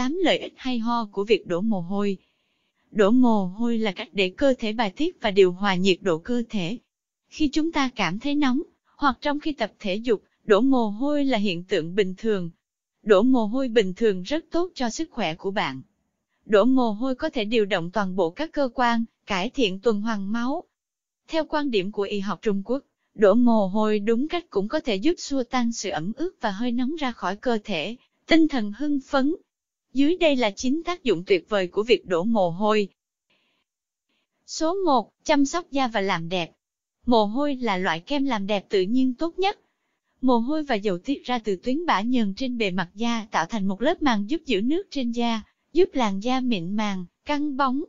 8 lợi ích hay ho của việc đổ mồ hôi. Đổ mồ hôi là cách để cơ thể bài tiết và điều hòa nhiệt độ cơ thể. Khi chúng ta cảm thấy nóng, hoặc trong khi tập thể dục, đổ mồ hôi là hiện tượng bình thường. Đổ mồ hôi bình thường rất tốt cho sức khỏe của bạn. Đổ mồ hôi có thể điều động toàn bộ các cơ quan, cải thiện tuần hoàn máu. Theo quan điểm của y học Trung Quốc, đổ mồ hôi đúng cách cũng có thể giúp xua tan sự ẩm ướt và hơi nóng ra khỏi cơ thể, tinh thần hưng phấn, dưới đây là 9 tác dụng tuyệt vời của việc đổ mồ hôi. Số 1. Chăm sóc da và làm đẹp. Mồ hôi là loại kem làm đẹp tự nhiên tốt nhất. Mồ hôi và dầu tiết ra từ tuyến bã nhờn trên bề mặt da tạo thành một lớp màng giúp giữ nước trên da, giúp làn da mịn màng, căng bóng.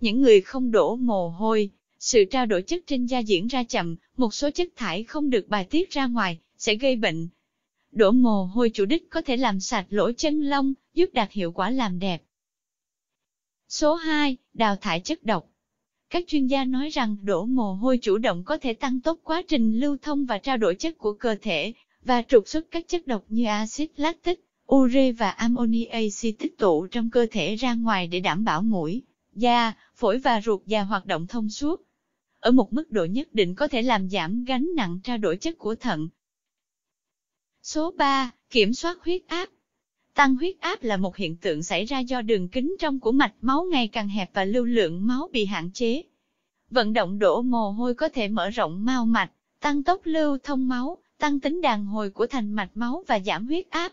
Những người không đổ mồ hôi, sự trao đổi chất trên da diễn ra chậm, một số chất thải không được bài tiết ra ngoài, sẽ gây bệnh, Đổ mồ hôi chủ đích có thể làm sạch lỗ chân lông, giúp đạt hiệu quả làm đẹp. Số 2. Đào thải chất độc Các chuyên gia nói rằng đổ mồ hôi chủ động có thể tăng tốc quá trình lưu thông và trao đổi chất của cơ thể, và trục xuất các chất độc như axit lactic, ure và ammoniac tích tụ trong cơ thể ra ngoài để đảm bảo mũi, da, phổi và ruột già hoạt động thông suốt. Ở một mức độ nhất định có thể làm giảm gánh nặng trao đổi chất của thận, Số 3. Kiểm soát huyết áp Tăng huyết áp là một hiện tượng xảy ra do đường kính trong của mạch máu ngày càng hẹp và lưu lượng máu bị hạn chế. Vận động đổ mồ hôi có thể mở rộng mao mạch, tăng tốc lưu thông máu, tăng tính đàn hồi của thành mạch máu và giảm huyết áp.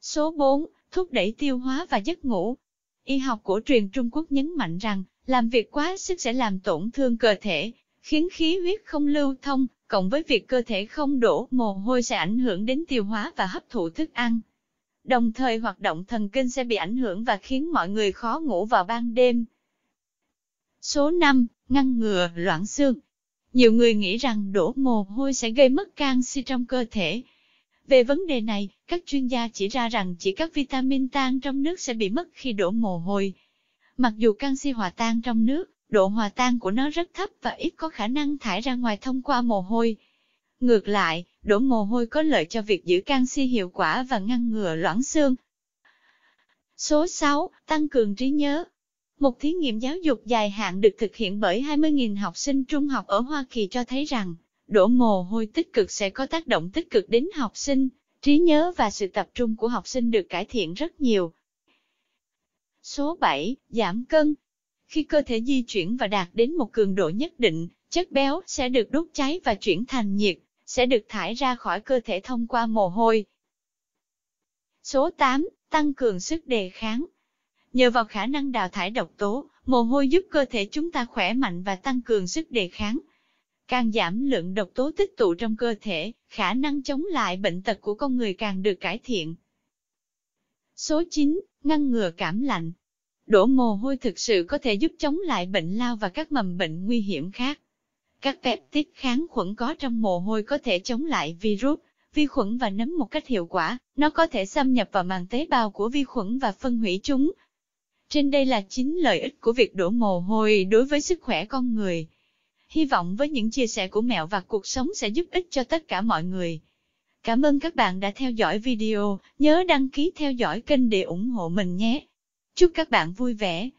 Số 4. Thúc đẩy tiêu hóa và giấc ngủ. Y học cổ truyền Trung Quốc nhấn mạnh rằng, làm việc quá sức sẽ làm tổn thương cơ thể, khiến khí huyết không lưu thông, cộng với việc cơ thể không đổ mồ hôi sẽ ảnh hưởng đến tiêu hóa và hấp thụ thức ăn. Đồng thời hoạt động thần kinh sẽ bị ảnh hưởng và khiến mọi người khó ngủ vào ban đêm. Số 5. Ngăn ngừa loãng xương Nhiều người nghĩ rằng đổ mồ hôi sẽ gây mất canxi trong cơ thể. Về vấn đề này, các chuyên gia chỉ ra rằng chỉ các vitamin tan trong nước sẽ bị mất khi đổ mồ hôi. Mặc dù canxi hòa tan trong nước, độ hòa tan của nó rất thấp và ít có khả năng thải ra ngoài thông qua mồ hôi. Ngược lại, đổ mồ hôi có lợi cho việc giữ canxi hiệu quả và ngăn ngừa loãng xương. Số 6. Tăng cường trí nhớ Một thí nghiệm giáo dục dài hạn được thực hiện bởi 20.000 học sinh trung học ở Hoa Kỳ cho thấy rằng, đổ mồ hôi tích cực sẽ có tác động tích cực đến học sinh, trí nhớ và sự tập trung của học sinh được cải thiện rất nhiều. Số 7. Giảm cân khi cơ thể di chuyển và đạt đến một cường độ nhất định, chất béo sẽ được đốt cháy và chuyển thành nhiệt, sẽ được thải ra khỏi cơ thể thông qua mồ hôi. Số 8. Tăng cường sức đề kháng Nhờ vào khả năng đào thải độc tố, mồ hôi giúp cơ thể chúng ta khỏe mạnh và tăng cường sức đề kháng. Càng giảm lượng độc tố tích tụ trong cơ thể, khả năng chống lại bệnh tật của con người càng được cải thiện. Số 9. Ngăn ngừa cảm lạnh Đổ mồ hôi thực sự có thể giúp chống lại bệnh lao và các mầm bệnh nguy hiểm khác. Các peptide kháng khuẩn có trong mồ hôi có thể chống lại virus, vi khuẩn và nấm một cách hiệu quả. Nó có thể xâm nhập vào màng tế bào của vi khuẩn và phân hủy chúng. Trên đây là 9 lợi ích của việc đổ mồ hôi đối với sức khỏe con người. Hy vọng với những chia sẻ của mẹo và cuộc sống sẽ giúp ích cho tất cả mọi người. Cảm ơn các bạn đã theo dõi video, nhớ đăng ký theo dõi kênh để ủng hộ mình nhé. Chúc các bạn vui vẻ!